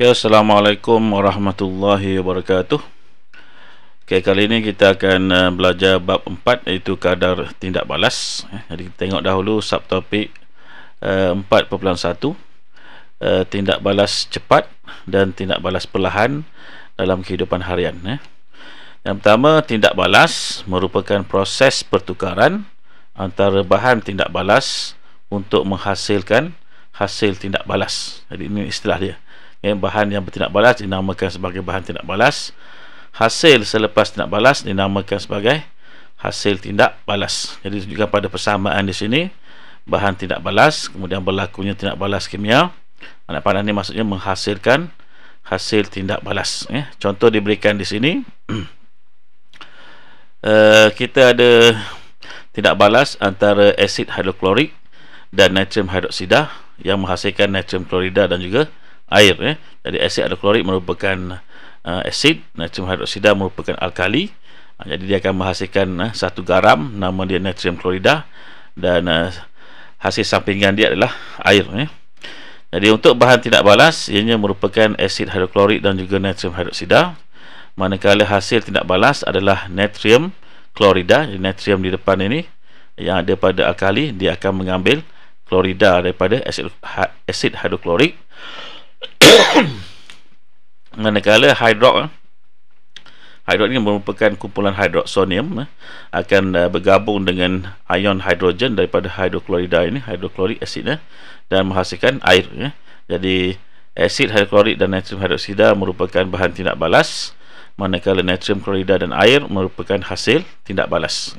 Okay, ya, Assalamualaikum warahmatullahi wabarakatuh. Okay, kali ini kita akan uh, belajar bab 4 iaitu kadar tindak balas. Eh, jadi kita tengok dahulu subtopik uh, 4.1 uh, tindak balas cepat dan tindak balas perlahan dalam kehidupan harian. Eh. Yang pertama, tindak balas merupakan proses pertukaran antara bahan tindak balas untuk menghasilkan hasil tindak balas. Jadi ini istilah dia yang bahan yang bertindak balas dinamakan sebagai bahan tindak balas hasil selepas tindak balas dinamakan sebagai hasil tindak balas jadi juga pada persamaan di sini bahan tindak balas kemudian berlakunya tindak balas kimia anak panah ini maksudnya menghasilkan hasil tindak balas eh, contoh diberikan di sini uh, kita ada tindak balas antara asid hidroklorik dan natrium hidroksida yang menghasilkan natrium klorida dan juga air eh. Jadi asid hidroklorik merupakan uh, asid, natrium hidroksida merupakan alkali. Uh, jadi dia akan menghasilkan uh, satu garam nama dia natrium klorida dan uh, hasil sampingan dia adalah air eh. Jadi untuk bahan tidak balas ianya merupakan asid hidroklorik dan juga natrium hidroksida. Manakala hasil tidak balas adalah natrium klorida, Jadi natrium di depan ini yang ada pada alkali dia akan mengambil klorida daripada asid ha, hidroklorik manakala hidrok eh, hidrok ini merupakan kumpulan hidroksonium eh, akan eh, bergabung dengan ion hidrogen daripada hidroklorida ini hidroklorik asid dan menghasilkan air jadi asid hidroklorik dan natrium hidroksida merupakan bahan tindak balas manakala natrium klorida dan air merupakan hasil tindak balas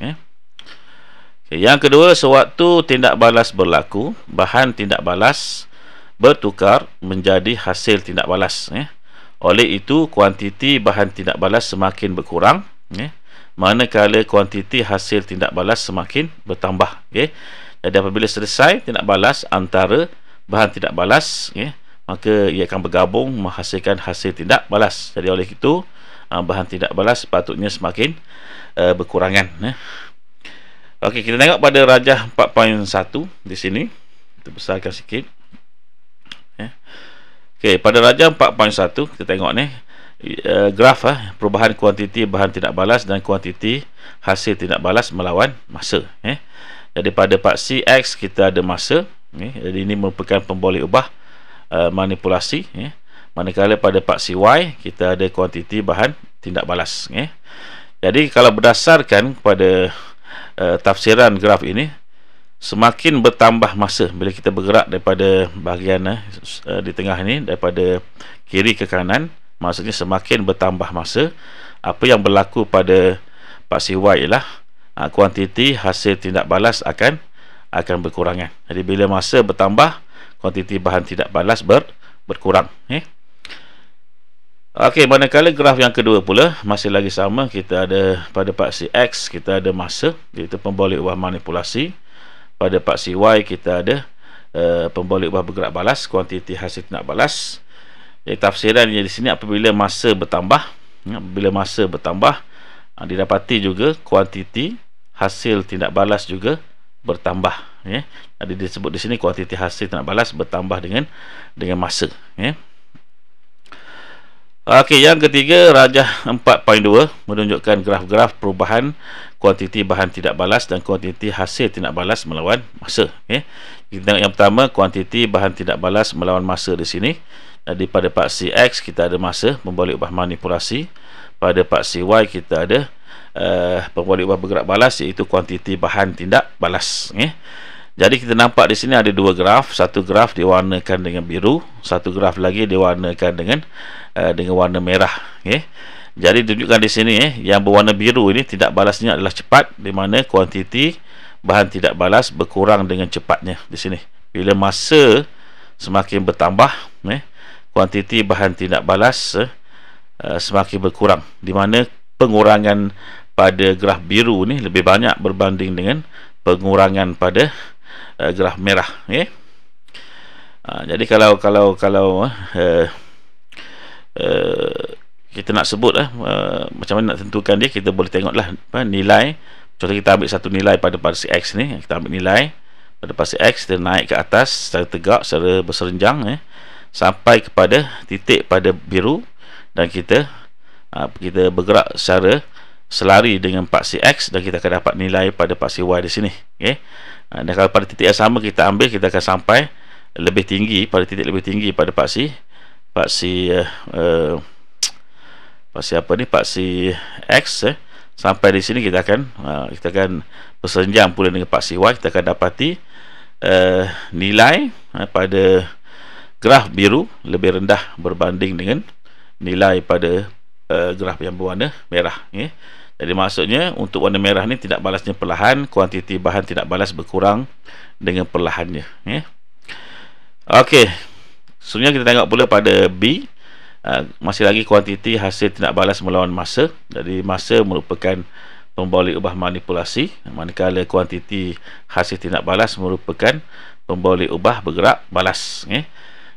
yang kedua sewaktu tindak balas berlaku bahan tindak balas berlaku bertukar menjadi hasil tindak balas eh. oleh itu kuantiti bahan tindak balas semakin berkurang eh. manakala kuantiti hasil tindak balas semakin bertambah okay. Ya. jadi apabila selesai tindak balas antara bahan tindak balas eh, maka ia akan bergabung menghasilkan hasil tindak balas jadi oleh itu ah, bahan tindak balas patutnya semakin uh, berkurangan eh. Okey, kita tengok pada rajah 4.1 di sini. Kita besarkan sikit. Eh. Okey, pada raja 4.1 kita tengok ni uh, graf uh, perubahan kuantiti bahan tidak balas dan kuantiti hasil tidak balas melawan masa eh. Jadi pada part CX kita ada masa eh. Jadi ini merupakan pemboleh ubah uh, manipulasi eh. Manakala pada part CY kita ada kuantiti bahan tidak balas eh. Jadi kalau berdasarkan pada uh, tafsiran graf ini semakin bertambah masa bila kita bergerak daripada bahagian eh, eh di tengah ini daripada kiri ke kanan maksudnya semakin bertambah masa apa yang berlaku pada paksi y ialah ah, kuantiti hasil tindak balas akan akan berkurangan. Jadi bila masa bertambah, kuantiti bahan tidak balas ber, berkurang. Eh? Okey, manakala graf yang kedua pula masih lagi sama kita ada pada paksi X kita ada masa iaitu pembolik uang manipulasi pada part Y kita ada uh, eh, pembalik ubah bergerak balas kuantiti hasil nak balas jadi tafsiran di sini apabila masa bertambah ya, bila masa bertambah ah, didapati juga kuantiti hasil tindak balas juga bertambah ya. Jadi disebut di sini kuantiti hasil tindak balas bertambah dengan dengan masa ya. Okey, yang ketiga rajah 4.2 menunjukkan graf-graf perubahan kuantiti bahan tidak balas dan kuantiti hasil tidak balas melawan masa okay. Ya. kita tengok yang pertama kuantiti bahan tidak balas melawan masa di sini jadi pada paksi X kita ada masa membalik ubah manipulasi pada paksi Y kita ada uh, pembalik ubah bergerak balas iaitu kuantiti bahan tidak balas okay. Ya. jadi kita nampak di sini ada dua graf satu graf diwarnakan dengan biru satu graf lagi diwarnakan dengan uh, dengan warna merah okay. Ya. Jadi tunjukkan di sini eh, yang berwarna biru ini tidak balasnya adalah cepat di mana kuantiti bahan tidak balas berkurang dengan cepatnya di sini. Bila masa semakin bertambah eh, kuantiti bahan tidak balas eh, eh semakin berkurang di mana pengurangan pada graf biru ini lebih banyak berbanding dengan pengurangan pada uh, graf merah okay? uh, eh. ah, jadi kalau kalau kalau uh, uh, kita nak sebut eh, eh, macam mana nak tentukan dia kita boleh tengoklah apa, eh, nilai contoh kita ambil satu nilai pada pasir X ni kita ambil nilai pada pasir X dia naik ke atas secara tegak secara berserenjang eh, sampai kepada titik pada biru dan kita eh, kita bergerak secara selari dengan paksi X dan kita akan dapat nilai pada paksi Y di sini okay? dan kalau pada titik yang sama kita ambil kita akan sampai lebih tinggi pada titik lebih tinggi pada paksi paksi uh, uh, paksi apa ni paksi X eh. sampai di sini kita akan ah, kita akan bersenjang pula dengan paksi Y kita akan dapati uh, nilai uh, pada graf biru lebih rendah berbanding dengan nilai pada uh, graf yang berwarna merah okay. jadi maksudnya untuk warna merah ni tidak balasnya perlahan kuantiti bahan tidak balas berkurang dengan perlahannya okay. Okey. Sebenarnya kita tengok pula pada B Ah, masih lagi kuantiti hasil tindak balas melawan masa jadi masa merupakan pembalik ubah manipulasi manakala kuantiti hasil tindak balas merupakan pembalik ubah bergerak balas okay.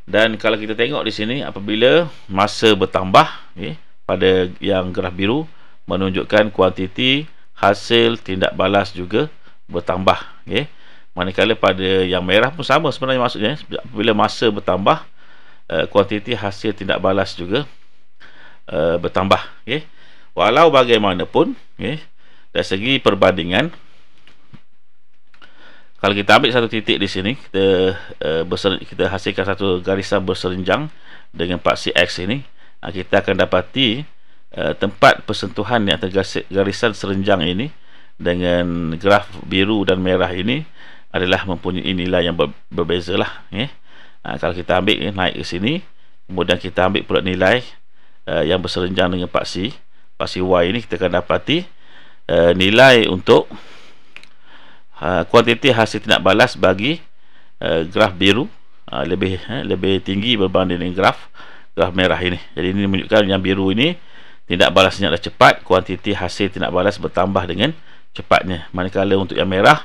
dan kalau kita tengok di sini apabila masa bertambah okay, pada yang gerah biru menunjukkan kuantiti hasil tindak balas juga bertambah okay. manakala pada yang merah pun sama sebenarnya maksudnya apabila masa bertambah Eh, kuantiti hasil tindak balas juga uh, bertambah okay? walau bagaimanapun okay, dari segi perbandingan kalau kita ambil satu titik di sini kita, uh, kita hasilkan satu garisan berserinjang dengan paksi X ini uh, kita akan dapati uh, tempat persentuhan yang tergasik garisan serinjang ini dengan graf biru dan merah ini adalah mempunyai nilai yang ber, berbeza lah okay? ha, kalau kita ambil eh, naik ke sini kemudian kita ambil pula nilai uh, yang berserenjang dengan paksi paksi Y ini kita akan dapati uh, nilai untuk uh, kuantiti hasil tindak balas bagi uh, graf biru uh, lebih uh, lebih tinggi berbanding dengan graf graf merah ini jadi ini menunjukkan yang biru ini tindak balasnya adalah cepat kuantiti hasil tindak balas bertambah dengan cepatnya manakala untuk yang merah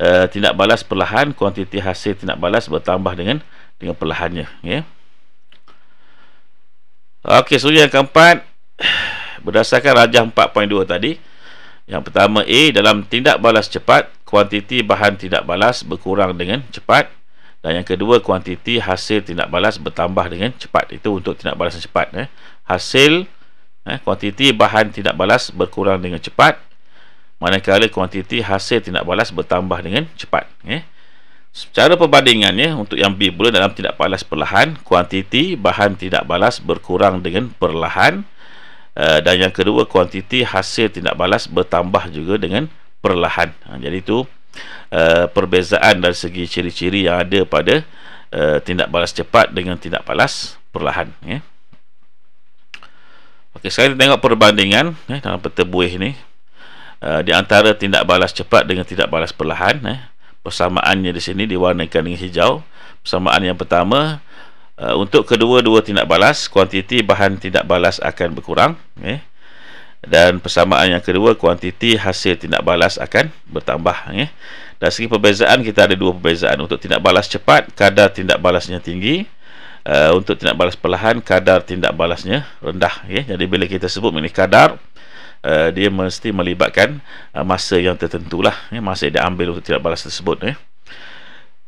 uh, tindak balas perlahan kuantiti hasil tindak balas bertambah dengan dengan perlahannya ya okey suri yang keempat berdasarkan rajah 4.2 tadi yang pertama A dalam tindak balas cepat kuantiti bahan tindak balas berkurang dengan cepat dan yang kedua kuantiti hasil tindak balas bertambah dengan cepat itu untuk tindak balas cepat eh hasil eh kuantiti bahan tindak balas berkurang dengan cepat manakala kuantiti hasil tindak balas bertambah dengan cepat eh Secara perbandingannya untuk yang B pula dalam tidak balas perlahan kuantiti bahan tidak balas berkurang dengan perlahan eh, dan yang kedua kuantiti hasil tidak balas bertambah juga dengan perlahan. Ha, jadi itu eh, perbezaan dari segi ciri-ciri yang ada pada eh, tidak balas cepat dengan tidak balas perlahan ya. Okay, sekarang kita tengok perbandingan ya, eh, dalam peta buih ni. Uh, di antara tindak balas cepat dengan tindak balas perlahan eh persamaannya di sini diwarnakan dengan hijau persamaan yang pertama uh, untuk kedua-dua tindak balas kuantiti bahan tindak balas akan berkurang okay? Ya. dan persamaan yang kedua kuantiti hasil tindak balas akan bertambah okay? Ya. dari segi perbezaan kita ada dua perbezaan untuk tindak balas cepat kadar tindak balasnya tinggi Uh, untuk tindak balas perlahan kadar tindak balasnya rendah okay? Ya. jadi bila kita sebut mengenai kadar Eh, dia mesti melibatkan uh, masa yang tertentulah ya, masa yang diambil untuk tindak balas tersebut ya.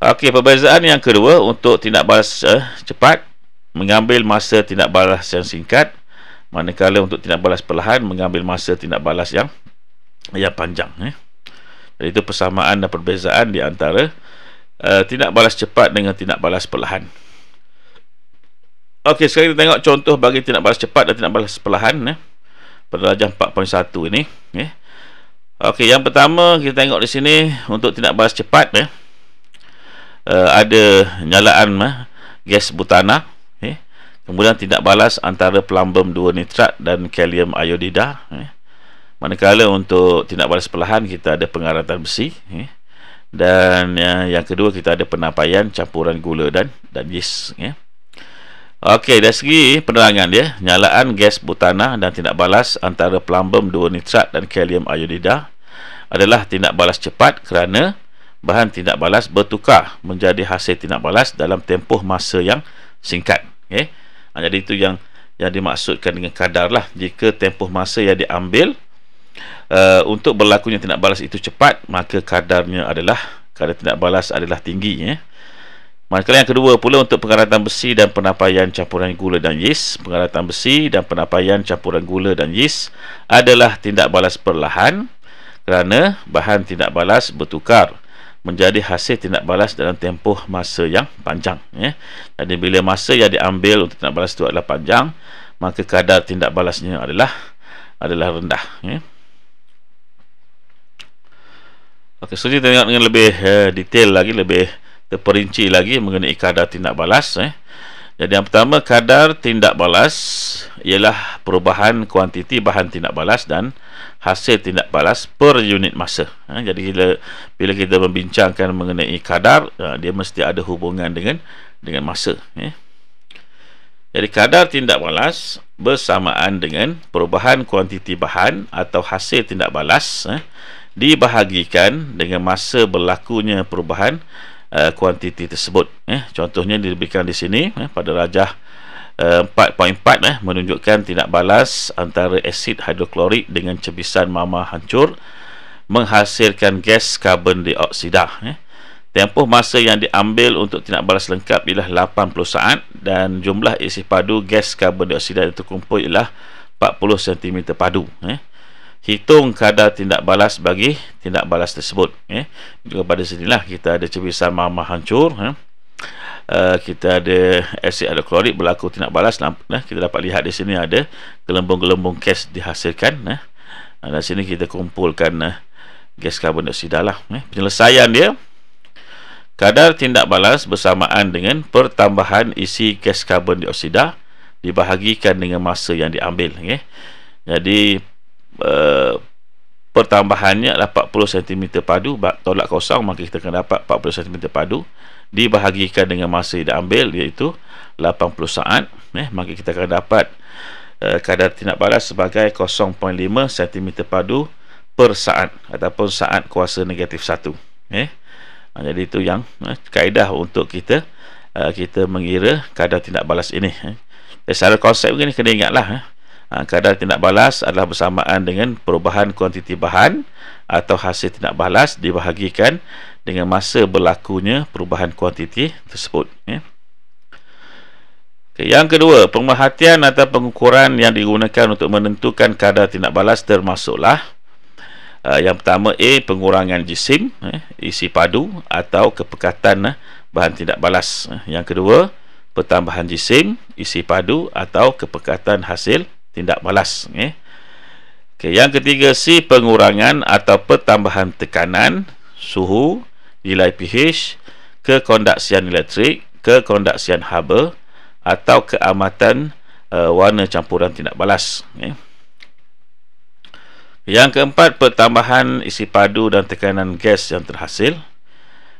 Okey, perbezaan yang kedua untuk tindak balas uh, cepat mengambil masa tindak balas yang singkat manakala untuk tindak balas perlahan mengambil masa tindak balas yang yang panjang ya. Jadi itu persamaan dan perbezaan di antara uh, tindak balas cepat dengan tindak balas perlahan. Okey, sekarang kita tengok contoh bagi tindak balas cepat dan tindak balas perlahan ya penerajah 4.1 ini eh. Okey, yang pertama kita tengok di sini untuk tindak balas cepat ya. eh. Uh, ada nyalaan eh, gas butana eh. Kemudian tindak balas antara pelambum 2 nitrat dan kalium iodida eh. Manakala untuk tindak balas perlahan kita ada pengaratan besi eh. Dan eh, yang kedua kita ada penapaian campuran gula dan dan yeast eh. Okey, dari segi penerangan dia, nyalaan gas butana dan tindak balas antara plumbum, 2 nitrat dan kalium iodida adalah tindak balas cepat kerana bahan tindak balas bertukar menjadi hasil tindak balas dalam tempoh masa yang singkat. Okay. Ha, jadi itu yang yang dimaksudkan dengan kadar lah. Jika tempoh masa yang diambil uh, untuk berlakunya tindak balas itu cepat, maka kadarnya adalah kadar tindak balas adalah tinggi. Okay. Eh. Maklumat yang kedua pula untuk pengaratan besi dan penapaian campuran gula dan yeast. Pengaratan besi dan penapaian campuran gula dan yeast adalah tindak balas perlahan kerana bahan tindak balas bertukar menjadi hasil tindak balas dalam tempoh masa yang panjang. Ya. Jadi bila masa yang diambil untuk tindak balas itu adalah panjang, maka kadar tindak balasnya adalah adalah rendah. Ya. Okey, so kita tengok dengan lebih uh, detail lagi, lebih terperinci lagi mengenai kadar tindak balas eh. Jadi yang pertama kadar tindak balas ialah perubahan kuantiti bahan tindak balas dan hasil tindak balas per unit masa. Ha, jadi bila, bila kita membincangkan mengenai kadar, ha, dia mesti ada hubungan dengan dengan masa. Eh. Jadi kadar tindak balas bersamaan dengan perubahan kuantiti bahan atau hasil tindak balas eh, dibahagikan dengan masa berlakunya perubahan Eh, kuantiti tersebut eh. contohnya diberikan di sini eh, pada rajah uh, eh, 4.4 eh, menunjukkan tidak balas antara asid hidroklorik dengan cebisan mama hancur menghasilkan gas karbon dioksida eh. tempoh masa yang diambil untuk tindak balas lengkap ialah 80 saat dan jumlah isi padu gas karbon dioksida yang terkumpul ialah 40 cm padu eh hitung kadar tindak balas bagi tindak balas tersebut eh. Ya. kepada sinilah kita ada cebisan mamah hancur ha. eh. Uh, kita ada asid ada klorid berlaku tindak balas nah, kita dapat lihat di sini ada gelembung-gelembung gas dihasilkan nah. di sini kita kumpulkan eh, gas karbon dioksida lah eh. penyelesaian dia kadar tindak balas bersamaan dengan pertambahan isi gas karbon dioksida dibahagikan dengan masa yang diambil eh. jadi Eh, pertambahannya 40 cm padu tolak kosong maka kita akan dapat 40 cm padu dibahagikan dengan masa yang diambil iaitu 80 saat eh, maka kita akan dapat uh, kadar tindak balas sebagai 0.5 cm padu per saat ataupun saat kuasa negatif 1 eh. jadi itu yang eh, kaedah untuk kita uh, kita mengira kadar tindak balas ini eh. secara konsep ini kena ingatlah eh. Ha, kadar tindak balas adalah bersamaan dengan perubahan kuantiti bahan atau hasil tindak balas dibahagikan dengan masa berlakunya perubahan kuantiti tersebut ya. Okay, yang kedua, pemerhatian atau pengukuran yang digunakan untuk menentukan kadar tindak balas termasuklah uh, yang pertama A pengurangan jisim eh, isi padu atau kepekatan eh, bahan tindak balas. Ya. Yang kedua, pertambahan jisim isi padu atau kepekatan hasil tindak balas eh. Ya. Okay, yang ketiga C pengurangan atau pertambahan tekanan suhu nilai pH ke elektrik ke konduksian haba atau keamatan uh, warna campuran tindak balas eh. Yang keempat pertambahan isi padu dan tekanan gas yang terhasil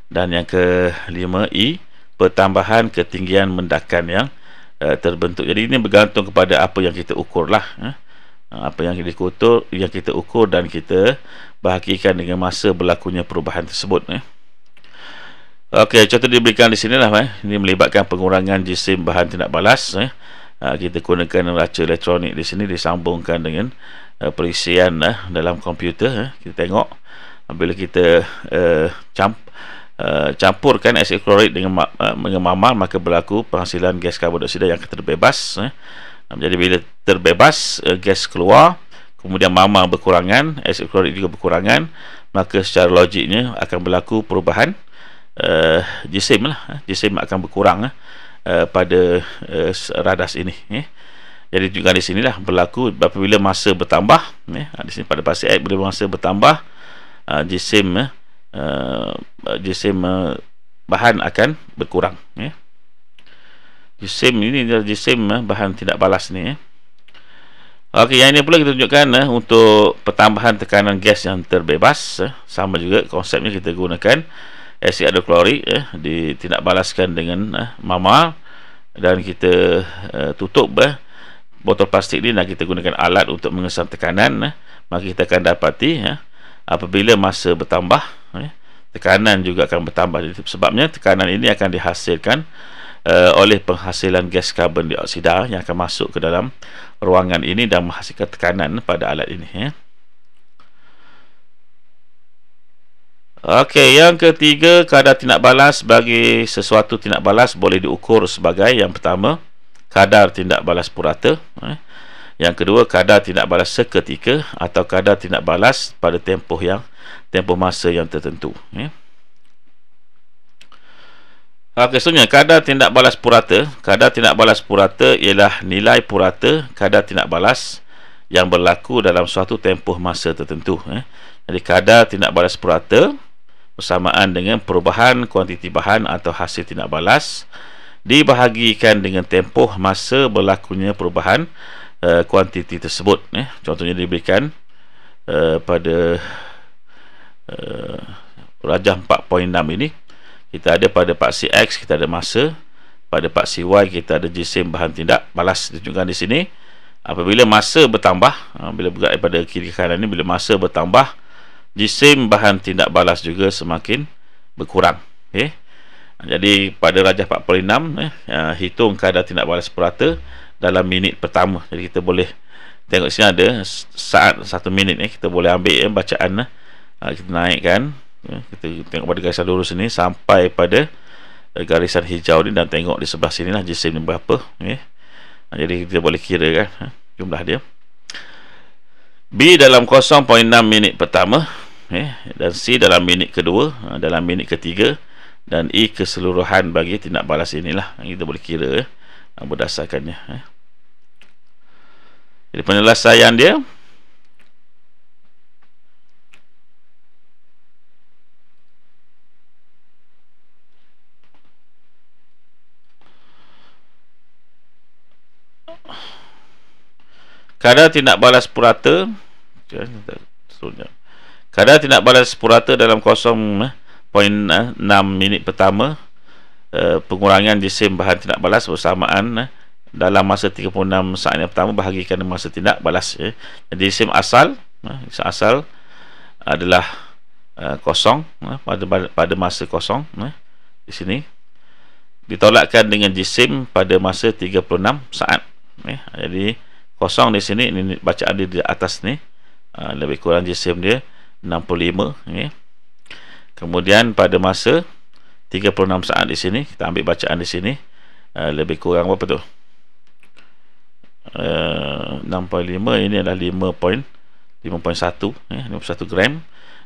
dan yang kelima i pertambahan ketinggian mendakan yang Eh, terbentuk. Jadi ini bergantung kepada apa yang kita ukurlah. Eh. Eh, apa yang kita ukur, yang kita ukur dan kita bahagikan dengan masa berlakunya perubahan tersebut. Okey, contoh diberikan di sini lah. Ini melibatkan pengurangan jisim bahan tindak balas. Kita gunakan raca elektronik di sini disambungkan dengan perisian dalam komputer. Kita tengok bila kita camp uh, Eh, campurkan asid klorit dengan, uh, dengan mamal maka berlaku penghasilan gas karbon dioksida yang terbebas eh. jadi bila terbebas uh, gas keluar kemudian mamal berkurangan asid klorit juga berkurangan maka secara logiknya akan berlaku perubahan uh, jisim lah jisim akan berkurang uh, pada uh, radas ini eh. jadi juga di sinilah berlaku apabila masa bertambah eh, di sini pada pasir air bila masa bertambah uh, jisim uh, jisim uh, bahan akan berkurang ya jisim ini adalah jisim uh, bahan tidak balas ni ya yeah. yang ini pula kita tunjukkan uh, untuk pertambahan tekanan gas yang terbebas uh, sama juga konsepnya kita gunakan asid hidroklorik uh, ditindak balaskan dengan uh, mamal dan kita uh, tutup uh, botol plastik ni dan kita gunakan alat untuk mengesan tekanan uh, maka kita akan dapati uh, apabila masa bertambah eh, tekanan juga akan bertambah sebabnya tekanan ini akan dihasilkan uh, oleh penghasilan gas karbon dioksida yang akan masuk ke dalam ruangan ini dan menghasilkan tekanan pada alat ini ya. Okey, yang ketiga kadar tindak balas bagi sesuatu tindak balas boleh diukur sebagai yang pertama kadar tindak balas purata eh, yang kedua, kadar tindak balas seketika atau kadar tindak balas pada tempoh yang tempoh masa yang tertentu. Ya. Okay, Sebenarnya, kadar tindak balas purata Kadar tindak balas purata ialah nilai purata kadar tindak balas yang berlaku dalam suatu tempoh masa tertentu eh. Jadi kadar tindak balas purata bersamaan dengan perubahan kuantiti bahan atau hasil tindak balas dibahagikan dengan tempoh masa berlakunya perubahan kuantiti uh, tersebut eh. contohnya diberikan uh, pada uh, rajah 4.6 ini kita ada pada paksi X kita ada masa pada paksi Y kita ada jisim bahan tindak balas ditunjukkan di sini apabila masa bertambah uh, bila bergerak daripada kiri ke kanan ini bila masa bertambah jisim bahan tindak balas juga semakin berkurang okay. Ya. jadi pada rajah 4.6 eh, ya, uh, hitung kadar tindak balas perata dalam minit pertama jadi kita boleh tengok sini ada saat satu minit ni kita boleh ambil ya, bacaan uh, kita naikkan ya, kita tengok pada garisan lurus ini sampai pada uh, garisan hijau ni dan tengok di sebelah sini lah jisim ni berapa ya. Ha, jadi kita boleh kira kan ha, jumlah dia B dalam 0.6 minit pertama eh, dan C dalam minit kedua ha, dalam minit ketiga dan E keseluruhan bagi tindak balas inilah kita boleh kira eh. Ah, berdasarkannya eh. Jadi penyelesaian dia Kadar tindak balas purata eh, Kadar tindak balas purata dalam kosong 0.6 eh, eh, minit pertama Eh, pengurangan jisim bahan tindak balas bersamaan eh, dalam masa 36 saat yang pertama bahagikan masa tindak balas ya. jadi jisim asal eh, jisim asal adalah kosong pada pada masa kosong di sini ditolakkan dengan jisim pada masa 36 saat jadi kosong di sini ini baca bacaan di atas ni lebih kurang jisim dia 65 kemudian pada masa 36 saat di sini kita ambil bacaan di sini uh, lebih kurang berapa tu uh, eh, 6.5 ini adalah point 5.5.1 eh, 5.1 gram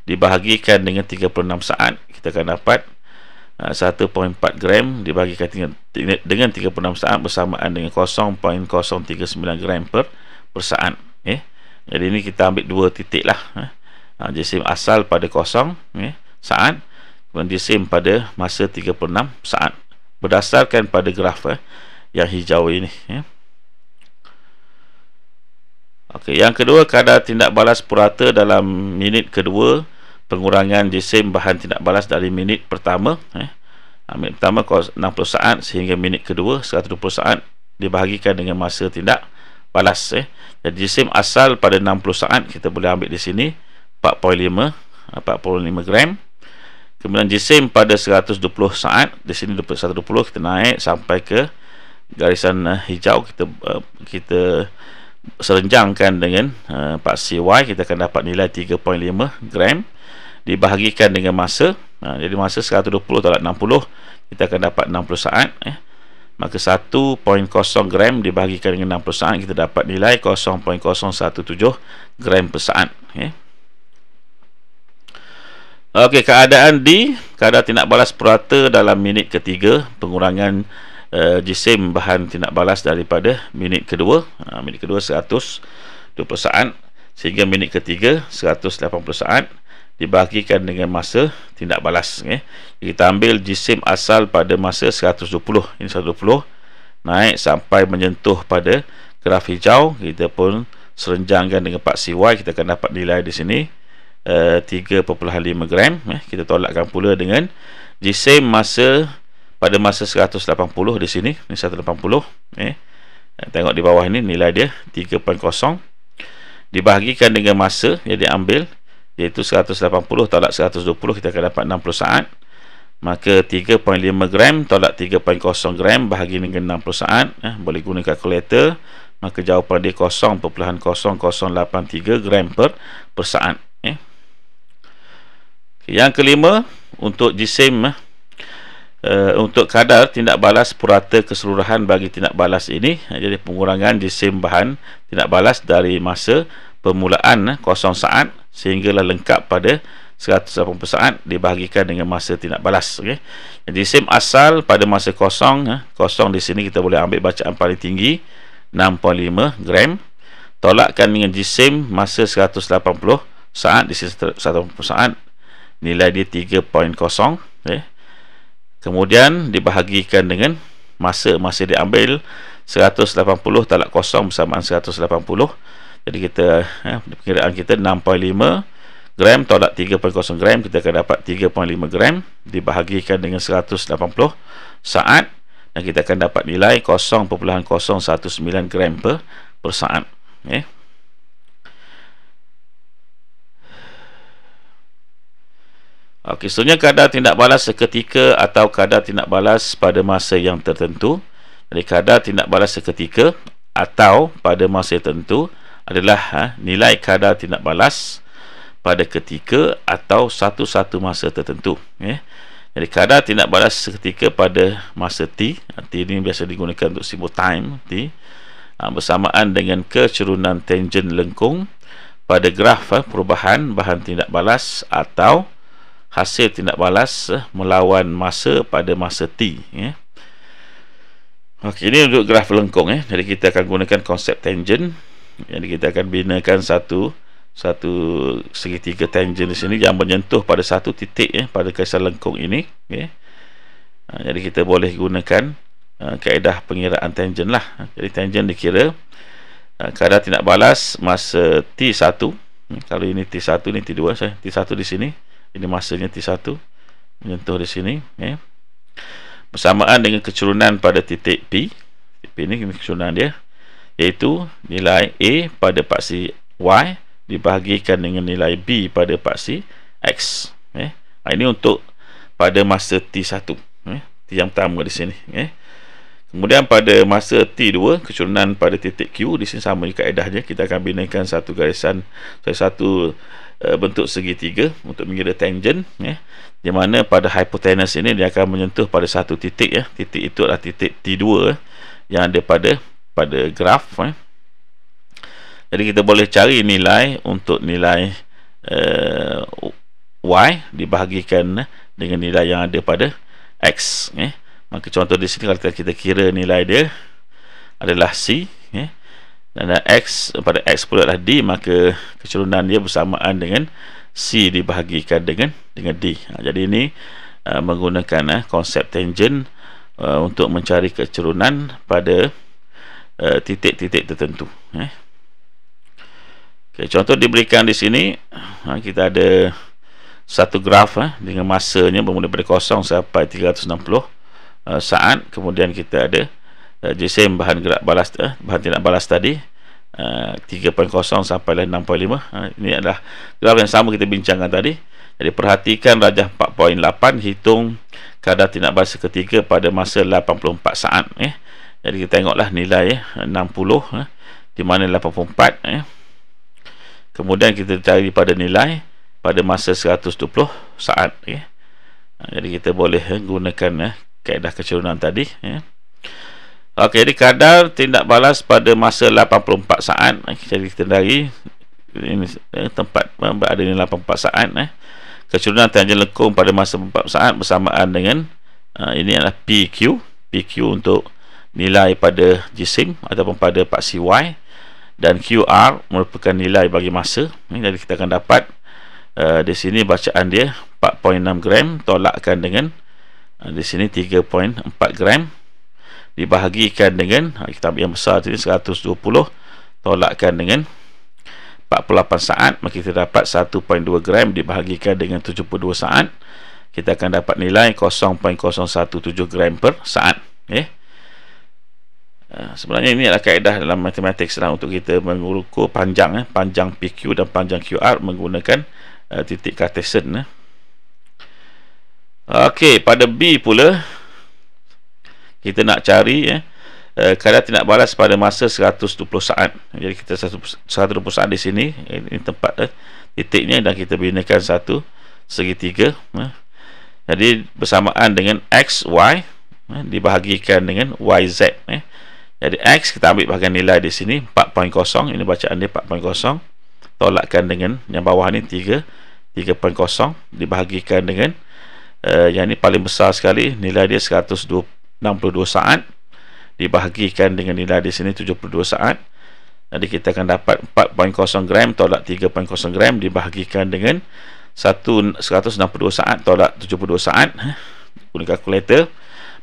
dibahagikan dengan 36 saat kita akan dapat uh, eh, 1.4 gram dibahagikan dengan, dengan 36 saat bersamaan dengan 0.039 gram per per saat eh. jadi ini kita ambil dua titik lah eh. Uh, ah, jisim asal pada kosong eh, saat kondisi pada masa 36 saat berdasarkan pada graf eh, yang hijau ini ya. Okey, yang kedua kadar tindak balas purata dalam minit kedua pengurangan jisim bahan tindak balas dari minit pertama eh. Minit pertama 60 saat sehingga minit kedua 120 saat dibahagikan dengan masa tindak balas eh. Jadi jisim asal pada 60 saat kita boleh ambil di sini 4.5 4.5 eh, gram Kemudian jisim pada 120 saat di sini 120 kita naik sampai ke garisan eh, hijau kita eh, kita serenjangkan dengan eh, paksi uh, Y kita akan dapat nilai 3.5 gram dibahagikan dengan masa uh, jadi masa 120 tolak 60 kita akan dapat 60 saat eh. maka 1.0 gram dibahagikan dengan 60 saat kita dapat nilai 0.017 gram per saat eh. Okey, keadaan di kadar tindak balas purata dalam minit ketiga, pengurangan uh, jisim bahan tindak balas daripada minit kedua, uh, minit kedua 120 saat, sehingga minit ketiga 180 saat, dibahagikan dengan masa tindak balas. Okay. Kita ambil jisim asal pada masa 120, ini 120, naik sampai menyentuh pada graf hijau, kita pun serenjangkan dengan paksi Y, kita akan dapat nilai di sini, Eh, uh, 3.5 gram eh, kita tolakkan pula dengan jisim masa pada masa 180 di sini ni 180 eh. eh, tengok di bawah ni nilai dia 3.0 dibahagikan dengan masa yang diambil iaitu 180 tolak 120 kita akan dapat 60 saat maka 3.5 gram tolak 3.0 gram bahagi dengan 60 saat eh, boleh guna kalkulator maka jawapan dia 0.0083 gram per per saat yang kelima untuk jisim uh, untuk kadar tindak balas purata keseluruhan bagi tindak balas ini eh, jadi pengurangan jisim bahan tindak balas dari masa permulaan kosong saat sehinggalah lengkap pada 180 saat dibahagikan dengan masa tindak balas okey jadi sim asal pada masa kosong kosong di sini kita boleh ambil bacaan paling tinggi 6.5 gram tolakkan dengan jisim masa 180 saat di sini 180 saat nilai dia 3.0 okay. Eh. kemudian dibahagikan dengan masa masih diambil 180 talak kosong bersamaan 180 jadi kita eh, perkiraan kita 6.5 gram tolak 3.0 gram kita akan dapat 3.5 gram dibahagikan dengan 180 saat dan kita akan dapat nilai 0.019 gram per, per saat okay. Eh. Okey, sebenarnya kadar tindak balas seketika atau kadar tindak balas pada masa yang tertentu. Jadi kadar tindak balas seketika atau pada masa tertentu adalah ha, nilai kadar tindak balas pada ketika atau satu-satu masa tertentu. Okay. Ya. Jadi kadar tindak balas seketika pada masa T, ha, T ini biasa digunakan untuk simbol time, T, ha, bersamaan dengan kecerunan tangent lengkung pada graf ha, perubahan bahan tindak balas atau hasil tindak balas eh, melawan masa pada masa T ya. Okey ini untuk graf lengkung ya. Jadi kita akan gunakan konsep tangent. Jadi kita akan binakan satu satu segitiga tangent di sini yang menyentuh pada satu titik ya pada kaisar lengkung ini ya. Jadi kita boleh gunakan ha, kaedah pengiraan tangent lah. Ha, jadi tangent dikira kadar tindak balas masa T1 kalau ini T1 ni T2 saya T1 di sini ini masanya T1 menyentuh di sini ya. bersamaan dengan kecerunan pada titik P P ini kecerunan dia iaitu nilai A pada paksi Y dibahagikan dengan nilai B pada paksi X ya. Ha, ini untuk pada masa T1 ya. T yang pertama di sini ya. kemudian pada masa T2 kecerunan pada titik Q di sini sama juga edahnya kita akan binakan satu garisan satu Eh, bentuk segitiga untuk mengira tangent ya di mana pada hypotenuse ini dia akan menyentuh pada satu titik ya titik itu adalah titik T2 ya. Eh, yang ada pada pada graf ya. jadi kita boleh cari nilai untuk nilai uh, y dibahagikan dengan nilai yang ada pada x ya. maka contoh di sini kalau kita kira nilai dia adalah c ya dan X pada X pula adalah D maka kecerunan dia bersamaan dengan C dibahagikan dengan dengan D ha, jadi ini uh, menggunakan uh, konsep tangent uh, untuk mencari kecerunan pada uh, titik-titik tertentu eh. Ya. okay, contoh diberikan di sini ha, kita ada satu graf eh, dengan masanya bermula dari kosong sampai 360 uh, saat kemudian kita ada Eh, jisim bahan gerak balas eh, bahan tindak balas tadi eh, 3.0 sampai 6.5 lah eh, ini adalah gelar yang sama kita bincangkan tadi jadi perhatikan rajah 4.8 hitung kadar tindak balas ketiga pada masa 84 saat eh. jadi kita tengoklah nilai eh, 60 eh, di mana 84 eh. kemudian kita cari pada nilai pada masa 120 saat eh. jadi kita boleh eh, gunakan eh, kaedah kecerunan tadi eh. Okey, jadi kadar tindak balas pada masa 84 saat jadi eh, kita dari ini eh, tempat eh, berada ni 84 saat eh. Kecurunan tanjung lekung pada masa 4 saat bersamaan dengan uh, ini adalah PQ, PQ untuk nilai pada jisim ataupun pada paksi Y dan QR merupakan nilai bagi masa. Ini jadi kita akan dapat uh, di sini bacaan dia 4.6 gram tolakkan dengan uh, di sini 3.4 gram dibahagikan dengan ha, kitab yang besar ini 120 tolakkan dengan 48 saat maka kita dapat 1.2 gram dibahagikan dengan 72 saat kita akan dapat nilai 0.017 gram per saat ya eh? sebenarnya ini adalah kaedah dalam matematik sedang lah untuk kita mengukur panjang eh? panjang PQ dan panjang QR menggunakan uh, titik Cartesian eh? Okey, pada B pula kita nak cari ya eh, eh, kadar tidak balas pada masa 120 saat. Jadi kita 120 saat di sini ini eh, tempat eh, titiknya dan kita binakan satu segitiga eh. Jadi bersamaan dengan x y eh, dibahagikan dengan y z eh. Jadi x kita ambil bahagian nilai di sini 4.0 ini bacaan dia 4.0 tolakkan dengan yang bawah ni 3 3.0 dibahagikan dengan eh, yang ni paling besar sekali nilai dia 120 62 saat dibahagikan dengan nilai di sini 72 saat jadi kita akan dapat 4.0 gram tolak 3.0 gram dibahagikan dengan 162 saat tolak 72 saat eh, guna kalkulator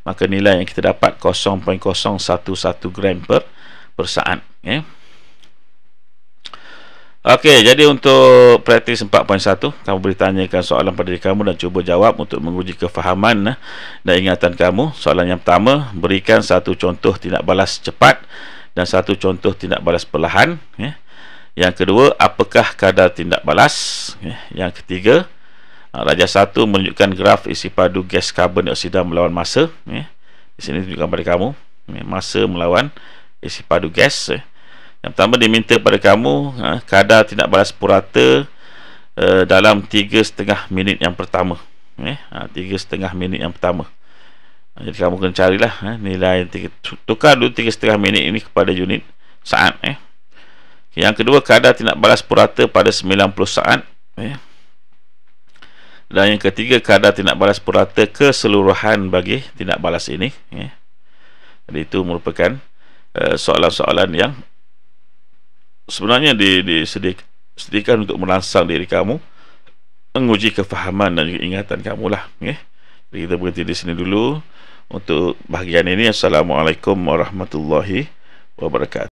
maka nilai yang kita dapat 0.011 gram per per saat ya eh. okay. Okey, jadi untuk praktis 4.1, kamu boleh tanyakan soalan pada diri kamu dan cuba jawab untuk menguji kefahaman eh, dan ingatan kamu. Soalan yang pertama, berikan satu contoh tindak balas cepat dan satu contoh tindak balas perlahan. Ya. Yang kedua, apakah kadar tindak balas? Ya. Yang ketiga, ah, Raja satu menunjukkan graf isi padu gas karbon dioksida melawan masa. Ya. Di sini tunjukkan pada kamu. Masa melawan isi padu gas. Gas. Eh. Yang pertama dia minta pada kamu ha, kadar tindak balas purata uh, dalam 3.5 minit yang pertama. Eh, ha, 3.5 minit yang pertama. Ha, jadi kamu kena carilah eh, nilai tiga, tukar dulu 3.5 minit ini kepada unit saat eh. Yang kedua kadar tindak balas purata pada 90 saat eh. Dan yang ketiga kadar tindak balas purata keseluruhan bagi tindak balas ini eh. Jadi itu merupakan eh, soalan-soalan yang sebenarnya disediakan untuk merangsang diri kamu menguji kefahaman dan juga ingatan kamu lah okay? jadi kita berhenti di sini dulu untuk bahagian ini Assalamualaikum warahmatullahi wabarakatuh